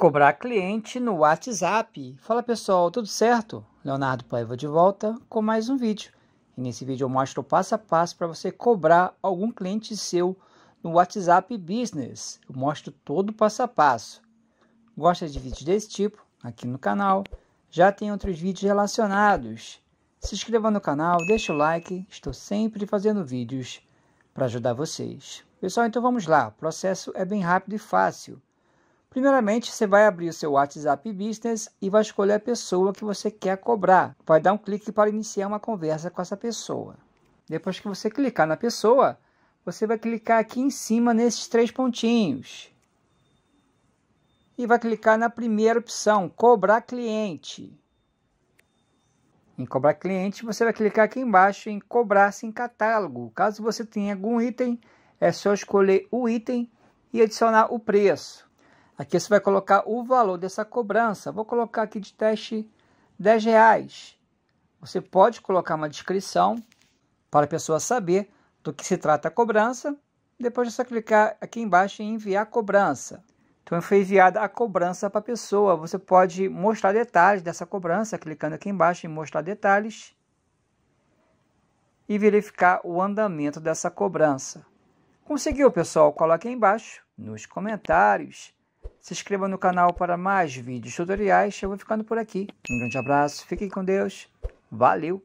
Cobrar cliente no WhatsApp. Fala pessoal, tudo certo? Leonardo Paiva de volta com mais um vídeo. E nesse vídeo eu mostro o passo a passo para você cobrar algum cliente seu no WhatsApp Business. Eu mostro todo o passo a passo. Gosta de vídeos desse tipo? Aqui no canal. Já tem outros vídeos relacionados. Se inscreva no canal, deixa o like. Estou sempre fazendo vídeos para ajudar vocês. Pessoal, então vamos lá. O processo é bem rápido e fácil. Primeiramente, você vai abrir o seu WhatsApp Business e vai escolher a pessoa que você quer cobrar. Vai dar um clique para iniciar uma conversa com essa pessoa. Depois que você clicar na pessoa, você vai clicar aqui em cima nesses três pontinhos. E vai clicar na primeira opção, cobrar cliente. Em cobrar cliente, você vai clicar aqui embaixo em cobrar sem catálogo. Caso você tenha algum item, é só escolher o item e adicionar o preço. Aqui você vai colocar o valor dessa cobrança. Vou colocar aqui de teste 10 reais. Você pode colocar uma descrição para a pessoa saber do que se trata a cobrança. Depois é só clicar aqui embaixo em enviar cobrança. Então foi enviada a cobrança para a pessoa. Você pode mostrar detalhes dessa cobrança, clicando aqui embaixo em mostrar detalhes e verificar o andamento dessa cobrança. Conseguiu, pessoal? Coloque aí embaixo nos comentários. Se inscreva no canal para mais vídeos tutoriais. Eu vou ficando por aqui. Um grande abraço, fiquem com Deus. Valeu!